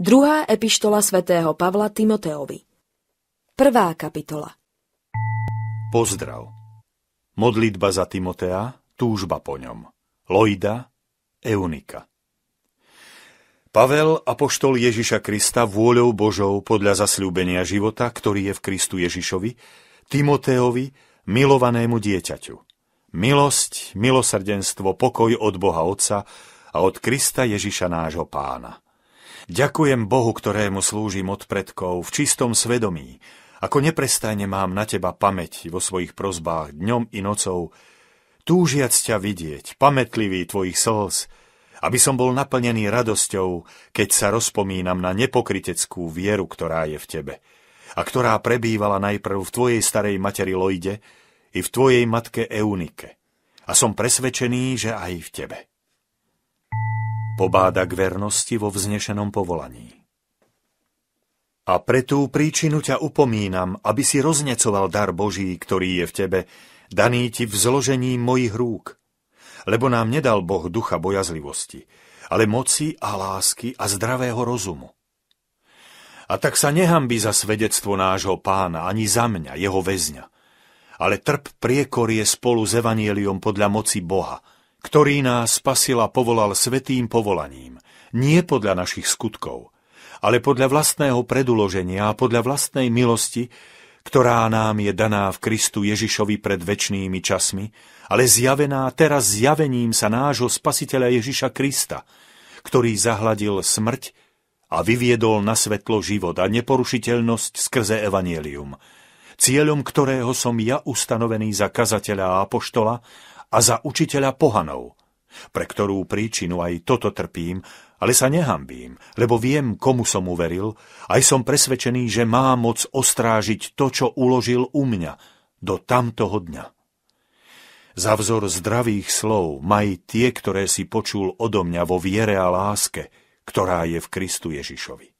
Druhá epištola svätého Pavla Timoteovi. Prvá kapitola. Pozdrav. Modlitba za Timotea, túžba po ňom. Loida, Eunika. Pavel, apoštol Ježiša Krista vôľou Božou podľa zasľúbenia života, ktorý je v Kristu Ježišovi, Timoteovi, milovanému dieťaťu. Milosť, milosrdenstvo, pokoj od Boha Otca a od Krista Ježiša nášho pána. Ďakujem Bohu, ktorému slúžim od predkov, v čistom svedomí. Ako neprestajne mám na teba pamäť vo svojich prozbách dňom i nocou, túžiac ťa vidieť, pamätlivý tvojich slz, aby som bol naplnený radosťou, keď sa rozpomínam na nepokriteckú vieru, ktorá je v tebe a ktorá prebývala najprv v tvojej starej materi Lojde i v tvojej matke Eunike. A som presvedčený, že aj v tebe pobáda k vernosti vo vznešenom povolaní. A pre tú príčinu ťa upomínam, aby si roznecoval dar Boží, ktorý je v tebe, daný ti v zložení mojich rúk. Lebo nám nedal Boh ducha bojazlivosti, ale moci a lásky a zdravého rozumu. A tak sa nehambi za svedectvo nášho pána, ani za mňa, jeho väzňa, ale trp priekorie spolu s evanieliom podľa moci Boha, ktorý nás spasila povolal svetým povolaním, nie podľa našich skutkov, ale podľa vlastného preduloženia a podľa vlastnej milosti, ktorá nám je daná v Kristu Ježišovi pred väčšnými časmi, ale zjavená teraz zjavením sa nášho spasiteľa Ježiša Krista, ktorý zahladil smrť a vyviedol na svetlo život a neporušiteľnosť skrze evanielium, cieľom ktorého som ja ustanovený za kazateľa a apoštola a za učiteľa pohanov, pre ktorú príčinu aj toto trpím, ale sa nehambím, lebo viem, komu som uveril, aj som presvedčený, že má moc ostrážiť to, čo uložil u mňa, do tamtoho dňa. Za vzor zdravých slov maj tie, ktoré si počul odo mňa vo viere a láske, ktorá je v Kristu Ježišovi.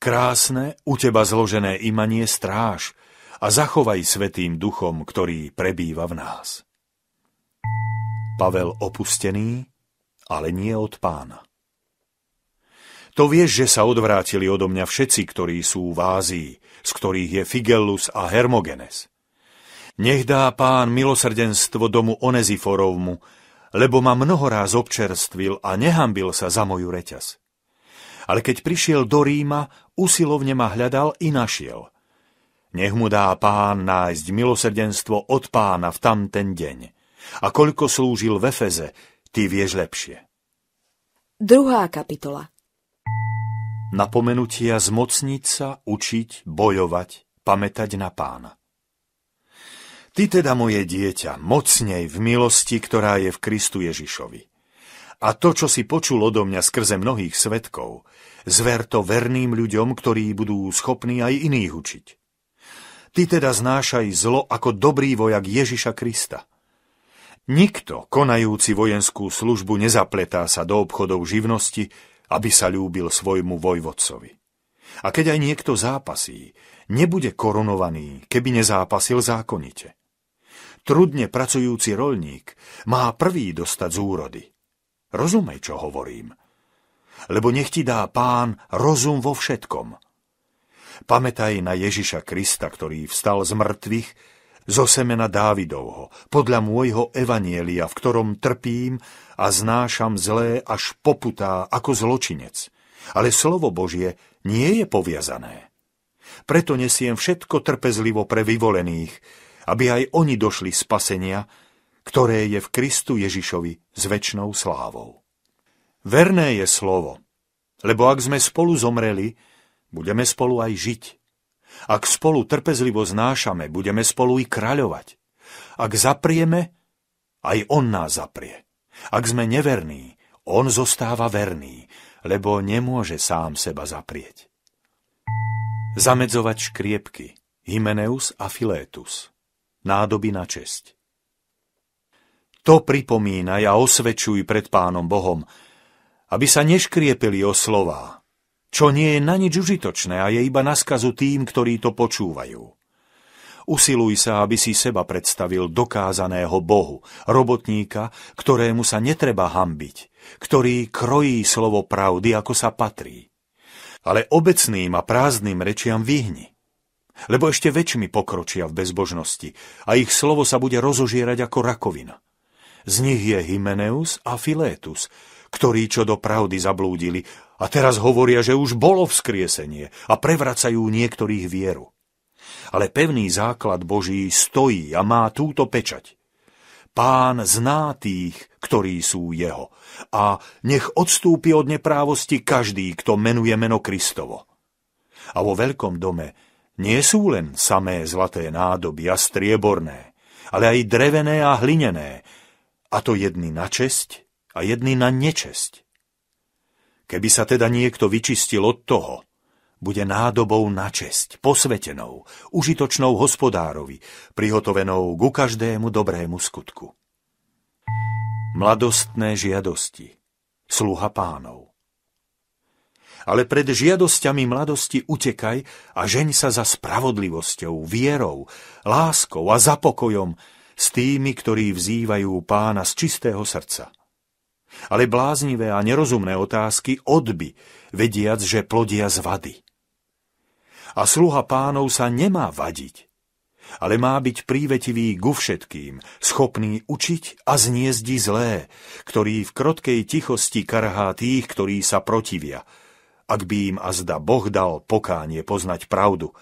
Krásne, u teba zložené imanie stráž a zachovaj svetým duchom, ktorý prebýva v nás. Pavel opustený, ale nie od pána. To vieš, že sa odvrátili odo mňa všetci, ktorí sú v Ázii, z ktorých je Figellus a Hermogenes. Nech dá pán milosrdenstvo domu Oneziforovmu, lebo ma mnoho občerstvil a nehambil sa za moju reťaz. Ale keď prišiel do Ríma, usilovne ma hľadal i našiel. Nech mu dá pán nájsť milosrdenstvo od pána v tamten deň a koľko slúžil v Efeze, ty vieš lepšie. Druhá kapitola Napomenutia zmocniť sa, učiť, bojovať, pamätať na pána. Ty teda, moje dieťa, mocnej v milosti, ktorá je v Kristu Ježišovi. A to, čo si počul odo mňa skrze mnohých svetkov, zver to verným ľuďom, ktorí budú schopní aj iných učiť. Ty teda znášaj zlo ako dobrý vojak Ježiša Krista. Nikto, konajúci vojenskú službu, nezapletá sa do obchodov živnosti, aby sa ľúbil svojmu vojvodcovi. A keď aj niekto zápasí, nebude korunovaný, keby nezápasil zákonite. Trudne pracujúci rolník má prvý dostať z úrody. Rozumej, čo hovorím. Lebo nech ti dá pán rozum vo všetkom. Pamätaj na Ježiša Krista, ktorý vstal z mŕtvych, zo semena Dávidovho, podľa môjho evanielia, v ktorom trpím a znášam zlé až poputá ako zločinec. Ale slovo Božie nie je poviazané. Preto nesiem všetko trpezlivo pre vyvolených, aby aj oni došli spasenia, ktoré je v Kristu Ježišovi s väčšnou slávou. Verné je slovo, lebo ak sme spolu zomreli, budeme spolu aj žiť – ak spolu trpezlivo znášame, budeme spolu i kráľovať. Ak zaprieme, aj on nás zaprie. Ak sme neverní, on zostáva verný, lebo nemôže sám seba zaprieť. Zamedzovať škriepky Hymeneus a Filétus Nádoby na česť To pripomínaj a osvečuj pred Pánom Bohom, aby sa neškriepili o slová, čo nie je na nič užitočné a je iba na skazu tým, ktorí to počúvajú. Usiluj sa, aby si seba predstavil dokázaného Bohu, robotníka, ktorému sa netreba hambiť, ktorý krojí slovo pravdy, ako sa patrí. Ale obecným a prázdnym rečiam vyhni, lebo ešte väčšmi pokročia v bezbožnosti a ich slovo sa bude rozožierať ako rakovina. Z nich je Himeneus a Filétus, ktorí čo do pravdy zablúdili a teraz hovoria, že už bolo vzkriesenie a prevracajú niektorých vieru. Ale pevný základ Boží stojí a má túto pečať. Pán zná tých, ktorí sú jeho a nech odstúpi od neprávosti každý, kto menuje meno Kristovo. A vo veľkom dome nie sú len samé zlaté nádoby a strieborné, ale aj drevené a hlinené, a to jedny na česť a jedný na nečesť. Keby sa teda niekto vyčistil od toho, bude nádobou na česť, posvetenou, užitočnou hospodárovi, prihotovenou ku každému dobrému skutku. Mladostné žiadosti, sluha pánov. Ale pred žiadosťami mladosti utekaj a žeň sa za spravodlivosťou, vierou, láskou a zapokojom s tými, ktorí vzývajú pána z čistého srdca ale bláznivé a nerozumné otázky odby, vediac, že plodia z vady. A sluha pánov sa nemá vadiť, ale má byť prívetivý ku všetkým, schopný učiť a zniezdi zlé, ktorý v krotkej tichosti karhá tých, ktorí sa protivia, ak by im azda Boh dal pokánie poznať pravdu,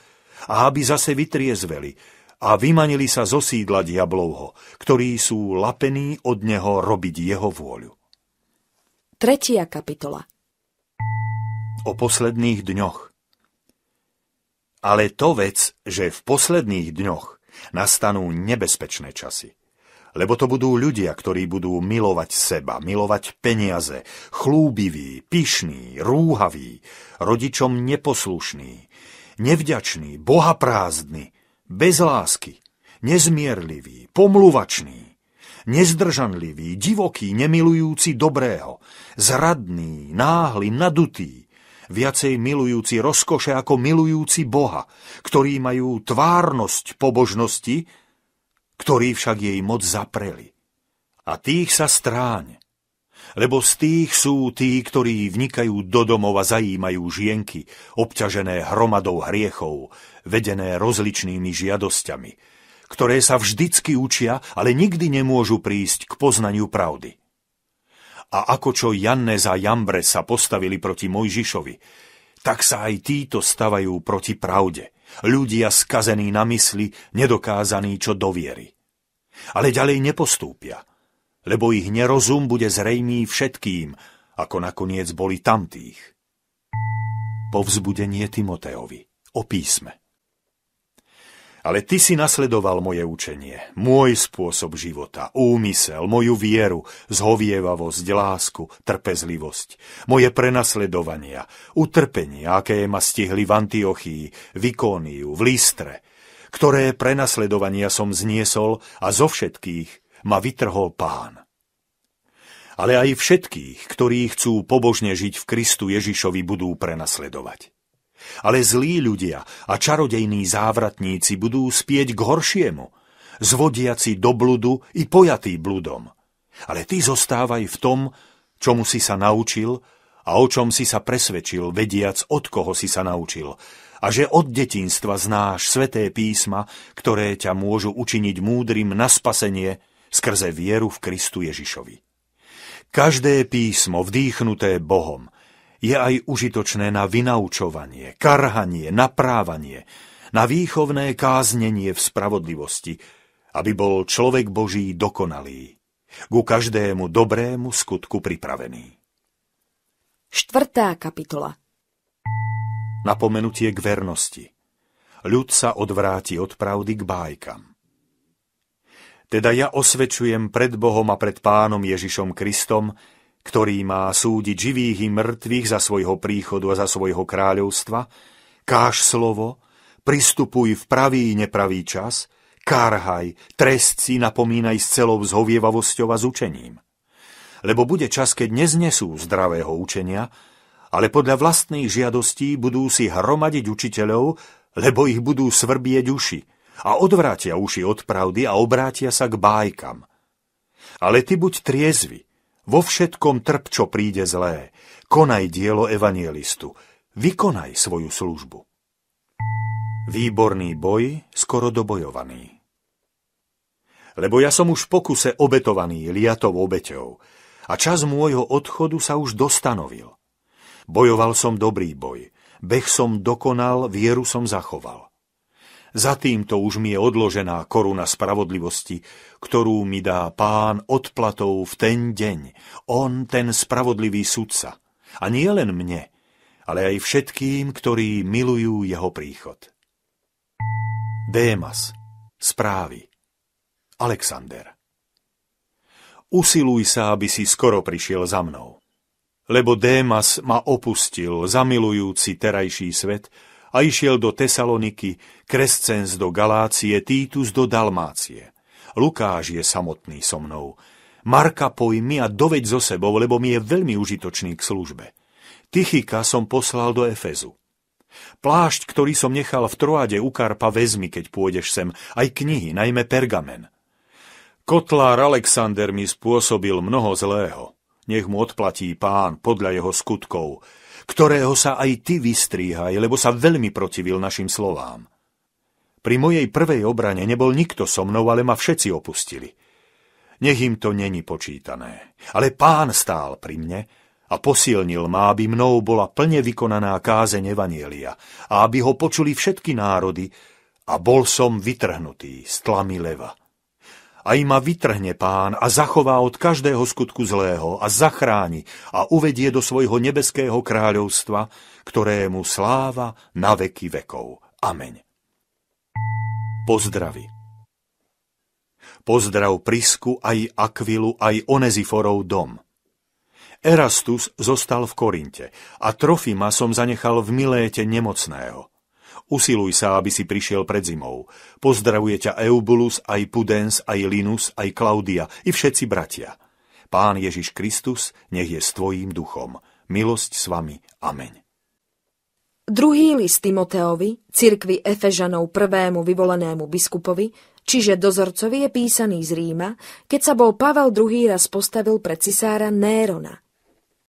a aby zase vytriezveli a vymanili sa zosídla sídla diablovho, ktorí sú lapení od neho robiť jeho vôľu. Tretia kapitola O posledných dňoch Ale to vec, že v posledných dňoch nastanú nebezpečné časy. Lebo to budú ľudia, ktorí budú milovať seba, milovať peniaze, chlúbiví, pyšní, rúhaví, rodičom neposlušní, nevďační, bohaprázdni, bez lásky, nezmierliví, pomluvační, nezdržanlivý, divoký, nemilujúci dobrého, zradný, náhly, nadutý, viacej milujúci rozkoše ako milujúci Boha, ktorí majú tvárnosť pobožnosti, ktorí však jej moc zapreli. A tých sa stráň, lebo z tých sú tí, ktorí vnikajú do domov a zajímajú žienky, obťažené hromadou hriechov, vedené rozličnými žiadosťami, ktoré sa vždycky učia, ale nikdy nemôžu prísť k poznaniu pravdy. A ako čo Jannes a Jambre sa postavili proti Mojžišovi, tak sa aj títo stavajú proti pravde. Ľudia skazení na mysli, nedokázaní čo do viery. Ale ďalej nepostúpia, lebo ich nerozum bude zrejmý všetkým, ako nakoniec boli tamtých. Povzbudenie Timoteovi o písme. Ale ty si nasledoval moje učenie, môj spôsob života, úmysel, moju vieru, zhovievavosť, lásku, trpezlivosť, moje prenasledovania, utrpenia, aké ma stihli v Antiochii, v Ikóniu, v lístre, ktoré prenasledovania som zniesol a zo všetkých ma vytrhol pán. Ale aj všetkých, ktorí chcú pobožne žiť v Kristu Ježišovi, budú prenasledovať. Ale zlí ľudia a čarodejní závratníci budú spieť k horšiemu, zvodiaci do bludu i pojatý bludom. Ale ty zostávaj v tom, čomu si sa naučil a o čom si sa presvedčil, vediac, od koho si sa naučil, a že od detinstva znáš sveté písma, ktoré ťa môžu učiniť múdrym na spasenie skrze vieru v Kristu Ježišovi. Každé písmo vdýchnuté Bohom je aj užitočné na vynaučovanie, karhanie, naprávanie, na výchovné káznenie v spravodlivosti, aby bol človek Boží dokonalý, ku každému dobrému skutku pripravený. Štvrtá kapitola Napomenutie k vernosti. Ľud sa odvráti od pravdy k bájkam. Teda ja osvečujem pred Bohom a pred pánom Ježišom Kristom, ktorý má súdiť živých i mŕtvych za svojho príchodu a za svojho kráľovstva, káž slovo, pristupuj v pravý i nepravý čas, kárhaj, trest si napomínaj s celou zhovievavosťou a zúčením. Lebo bude čas, keď neznesú zdravého učenia, ale podľa vlastných žiadostí budú si hromadiť učiteľov, lebo ich budú svrbieť uši a odvrátia uši od pravdy a obrátia sa k bájkam. Ale ty buď triezvy, vo všetkom trp, čo príde zlé. Konaj dielo evanielistu. Vykonaj svoju službu. Výborný boj, skoro dobojovaný. Lebo ja som už v pokuse obetovaný liatov obeťou a čas môjho odchodu sa už dostanovil. Bojoval som dobrý boj, beh som dokonal, vieru som zachoval. Za týmto už mi je odložená koruna spravodlivosti, ktorú mi dá pán odplatou v ten deň, on ten spravodlivý sudca. A nie len mne, ale aj všetkým, ktorí milujú jeho príchod. Démas. Správy. Alexander. Usiluj sa, aby si skoro prišiel za mnou. Lebo Démas ma opustil, zamilujúci terajší svet, a išiel do Tesaloniky, Krescens do Galácie, Títus do Dalmácie. Lukáš je samotný so mnou. Marka pojmi a doveď zo sebou, lebo mi je veľmi užitočný k službe. Tychika som poslal do Efezu. Plášť, ktorý som nechal v Troade u Karpa, vezmi, keď pôjdeš sem, aj knihy, najmä pergamen. Kotlár Alexander mi spôsobil mnoho zlého. Nech mu odplatí pán podľa jeho skutkov, ktorého sa aj ty vystríhaj, lebo sa veľmi protivil našim slovám. Pri mojej prvej obrane nebol nikto so mnou, ale ma všetci opustili. Nech im to není počítané. Ale pán stál pri mne a posilnil ma, aby mnou bola plne vykonaná kázeň Evanielia a aby ho počuli všetky národy a bol som vytrhnutý z tlamy leva aj ma vytrhne pán a zachová od každého skutku zlého a zachráni a uvedie do svojho nebeského kráľovstva, ktorému sláva na veky vekov. Amen. Pozdravy. Pozdrav Prisku aj Akvilu aj Oneziforov dom. Erastus zostal v Korinte a Trofima som zanechal v Miléte nemocného – Usiluj sa, aby si prišiel pred zimou. Pozdravuje ťa Eubulus, aj Pudens, aj Linus, aj Klaudia, i všetci bratia. Pán Ježiš Kristus, nech je s tvojím duchom. Milosť s vami. Amen. Druhý list Timoteovi, cirkvi Efežanov prvému vyvolenému biskupovi, čiže dozorcovi je písaný z Ríma, keď sa bol Pavel II raz postavil pred cisára Nérona –